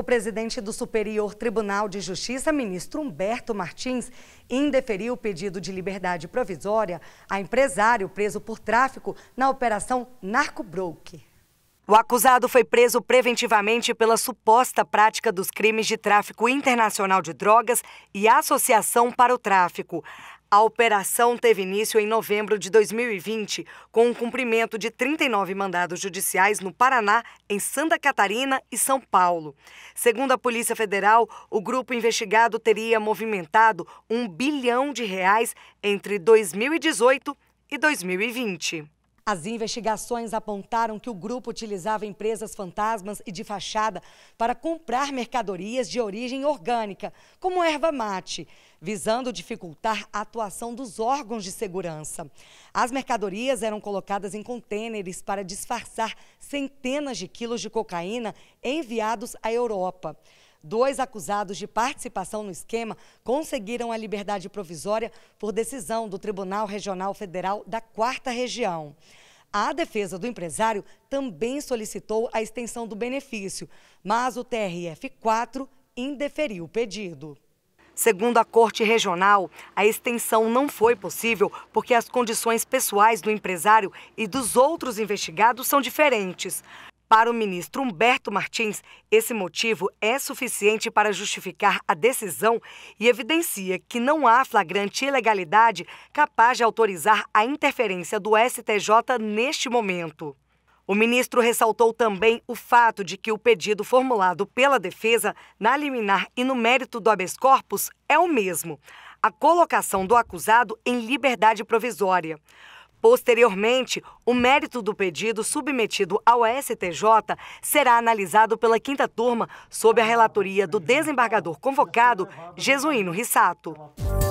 O presidente do Superior Tribunal de Justiça, ministro Humberto Martins, indeferiu o pedido de liberdade provisória a empresário preso por tráfico na operação Narcobroke. O acusado foi preso preventivamente pela suposta prática dos crimes de tráfico internacional de drogas e associação para o tráfico. A operação teve início em novembro de 2020, com o cumprimento de 39 mandados judiciais no Paraná, em Santa Catarina e São Paulo. Segundo a Polícia Federal, o grupo investigado teria movimentado um bilhão de reais entre 2018 e 2020. As investigações apontaram que o grupo utilizava empresas fantasmas e de fachada para comprar mercadorias de origem orgânica, como erva mate, visando dificultar a atuação dos órgãos de segurança. As mercadorias eram colocadas em contêineres para disfarçar centenas de quilos de cocaína enviados à Europa. Dois acusados de participação no esquema conseguiram a liberdade provisória por decisão do Tribunal Regional Federal da Quarta Região. A defesa do empresário também solicitou a extensão do benefício, mas o TRF4 indeferiu o pedido. Segundo a Corte Regional, a extensão não foi possível porque as condições pessoais do empresário e dos outros investigados são diferentes. Para o ministro Humberto Martins, esse motivo é suficiente para justificar a decisão e evidencia que não há flagrante ilegalidade capaz de autorizar a interferência do STJ neste momento. O ministro ressaltou também o fato de que o pedido formulado pela defesa na liminar e no mérito do habeas corpus é o mesmo: a colocação do acusado em liberdade provisória. Posteriormente, o mérito do pedido submetido ao STJ será analisado pela quinta turma sob a relatoria do desembargador convocado, Jesuíno Rissato.